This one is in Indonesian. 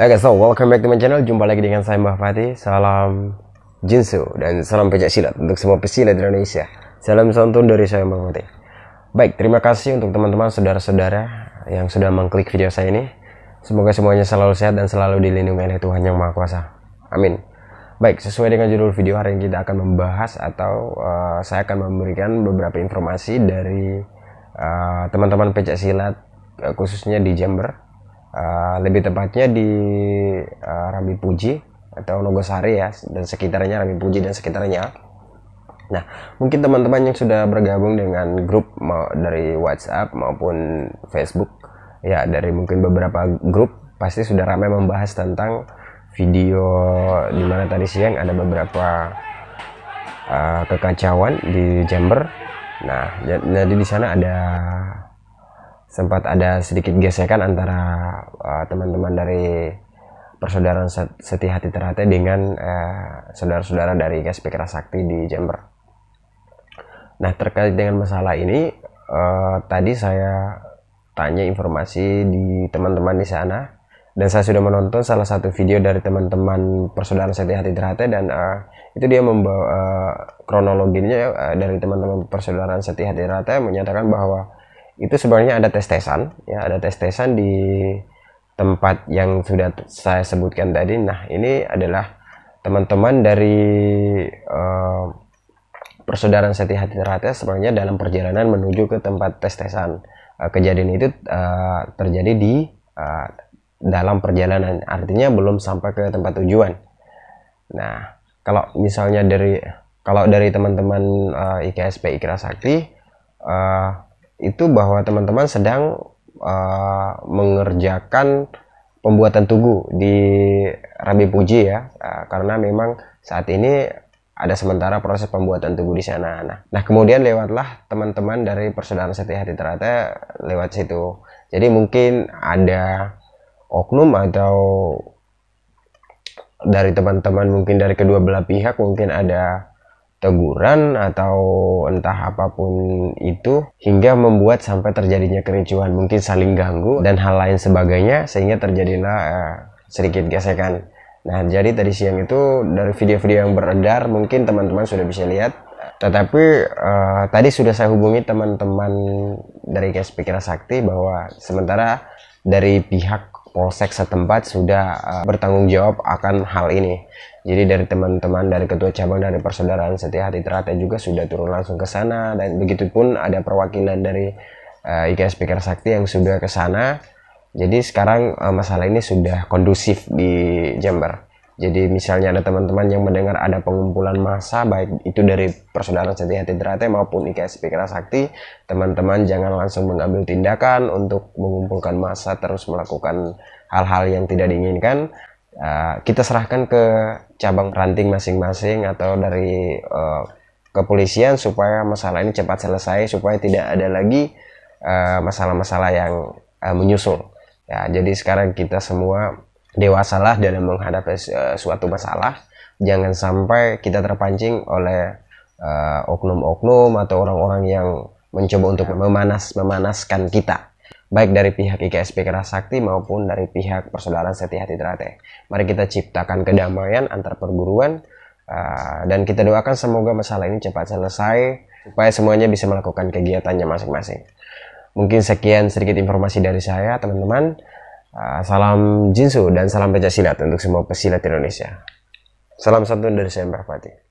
Oke, okay, so welcome back to my channel. Jumpa lagi dengan saya Mbah Fati. Salam Jinsu dan salam pejak silat untuk semua pesilat di Indonesia. Salam santun dari saya Mbah Fatih. Baik, terima kasih untuk teman-teman saudara-saudara yang sudah mengklik video saya ini. Semoga semuanya selalu sehat dan selalu dilindungi oleh Tuhan Yang Maha Kuasa. Amin. Baik, sesuai dengan judul video hari ini kita akan membahas atau uh, saya akan memberikan beberapa informasi dari eh, teman-teman uh, silat uh, khususnya di Jember Eh, lebih tepatnya di uh, Rambi Puji atau Nogosari ya dan sekitarnya Rambi Puji dan sekitarnya nah mungkin teman-teman yang sudah bergabung dengan grup mau dari WhatsApp maupun Facebook ya dari mungkin beberapa grup pasti sudah ramai membahas tentang video di mana tadi siang ada beberapa uh, kekacauan di Jember nah jadi di sana ada sempat ada sedikit gesekan antara eh, teman-teman uh, dari persaudaraan Seti Hati Terhati dengan eh, saudara-saudara uh, dari Gaspik Sakti di Jember. Nah terkait dengan masalah ini uh, tadi saya tanya informasi di teman-teman di sana dan saya sudah menonton salah satu video dari teman-teman persaudaraan Seti Hati Terhati dan uh, itu dia membawa kronologinya dari teman-teman persaudaraan Seti Hati Terhati menyatakan bahwa itu sebenarnya ada tes-tesan ya ada tes-tesan di tempat yang sudah saya sebutkan tadi nah ini adalah teman-teman dari uh, persaudaraan Seti Hati Terhati sebenarnya dalam perjalanan menuju ke tempat tes-tesan uh, kejadian itu uh, terjadi di uh, dalam perjalanan artinya belum sampai ke tempat tujuan nah kalau misalnya dari kalau dari teman-teman uh, IKSP Ikra Sakti uh, itu bahwa teman-teman sedang uh, mengerjakan pembuatan tugu di Rabi Puji ya uh, karena memang saat ini ada sementara proses pembuatan tugu di sana nah, nah kemudian lewatlah teman-teman dari persaudaraan Setia Hati Terata lewat situ jadi mungkin ada oknum atau dari teman-teman mungkin dari kedua belah pihak mungkin ada teguran atau entah apapun itu hingga membuat sampai terjadinya kericuhan mungkin saling ganggu dan hal lain sebagainya sehingga terjadilah eh, sedikit gesekan nah jadi tadi siang itu dari video-video yang beredar mungkin teman-teman sudah bisa lihat tetapi eh, tadi sudah saya hubungi teman-teman dari Gas pikiran Sakti bahwa sementara dari pihak Polsek setempat sudah uh, bertanggung jawab akan hal ini. Jadi dari teman-teman dari ketua cabang dari persaudaraan setia hati Terate juga sudah turun langsung ke sana dan begitu pun ada perwakilan dari uh, eh, IKS Pikir Sakti yang sudah ke sana. Jadi sekarang uh, masalah ini sudah kondusif di Jember. Jadi misalnya ada teman-teman yang mendengar ada pengumpulan massa baik itu dari persaudaraan sejati hati terate maupun IKSP Pikiran Sakti, teman-teman jangan langsung mengambil tindakan untuk mengumpulkan massa terus melakukan hal-hal yang tidak diinginkan. Uh, kita serahkan ke cabang ranting masing-masing atau dari uh, kepolisian supaya masalah ini cepat selesai supaya tidak ada lagi eh, masalah-masalah uh, yang uh, menyusul. Ya, jadi sekarang kita semua dewasalah dalam menghadapi eh, suatu masalah jangan sampai kita terpancing oleh uh, oknum-oknum atau orang-orang yang mencoba untuk ya. memanas memanaskan kita baik dari pihak IKSP Kerasakti maupun dari pihak Persaudaraan Seti Hati Terate. Mari kita ciptakan kedamaian antar perguruan uh, dan kita doakan semoga masalah ini cepat selesai supaya semuanya bisa melakukan kegiatannya masing-masing. Mungkin sekian sedikit informasi dari saya, teman-teman. Ah, salam Jinsu dan salam Pancasila untuk semua pesilat Indonesia. Salam santun dari saya Mbak Fatih.